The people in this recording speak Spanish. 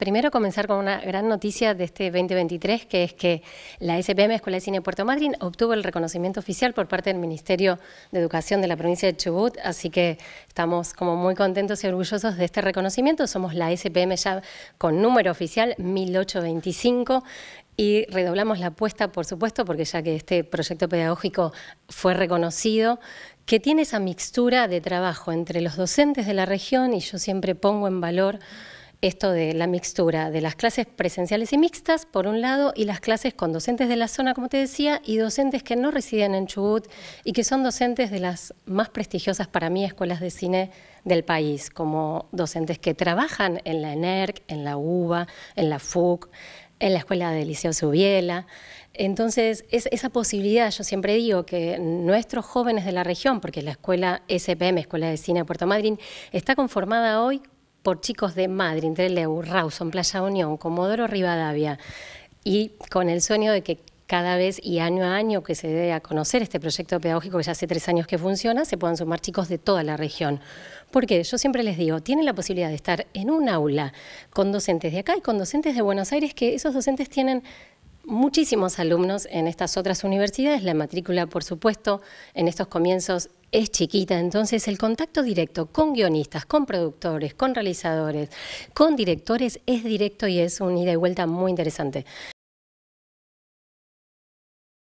primero comenzar con una gran noticia de este 2023, que es que la SPM Escuela de Cine Puerto Madryn obtuvo el reconocimiento oficial por parte del Ministerio de Educación de la provincia de Chubut, así que estamos como muy contentos y orgullosos de este reconocimiento. Somos la SPM ya con número oficial 1825 y redoblamos la apuesta, por supuesto, porque ya que este proyecto pedagógico fue reconocido, que tiene esa mixtura de trabajo entre los docentes de la región y yo siempre pongo en valor esto de la mixtura de las clases presenciales y mixtas, por un lado, y las clases con docentes de la zona, como te decía, y docentes que no residen en Chubut y que son docentes de las más prestigiosas para mí escuelas de cine del país, como docentes que trabajan en la ENERC, en la UBA, en la FUC, en la Escuela de Liceo Subiela. Entonces, es esa posibilidad, yo siempre digo que nuestros jóvenes de la región, porque la escuela SPM, Escuela de Cine de Puerto Madryn, está conformada hoy por chicos de Madrid, de Rawson, Playa Unión, Comodoro Rivadavia, y con el sueño de que cada vez y año a año que se dé a conocer este proyecto pedagógico que ya hace tres años que funciona, se puedan sumar chicos de toda la región. Porque yo siempre les digo, tienen la posibilidad de estar en un aula con docentes de acá y con docentes de Buenos Aires, que esos docentes tienen muchísimos alumnos en estas otras universidades. La matrícula, por supuesto, en estos comienzos es chiquita, entonces el contacto directo con guionistas, con productores, con realizadores, con directores es directo y es un ida y vuelta muy interesante.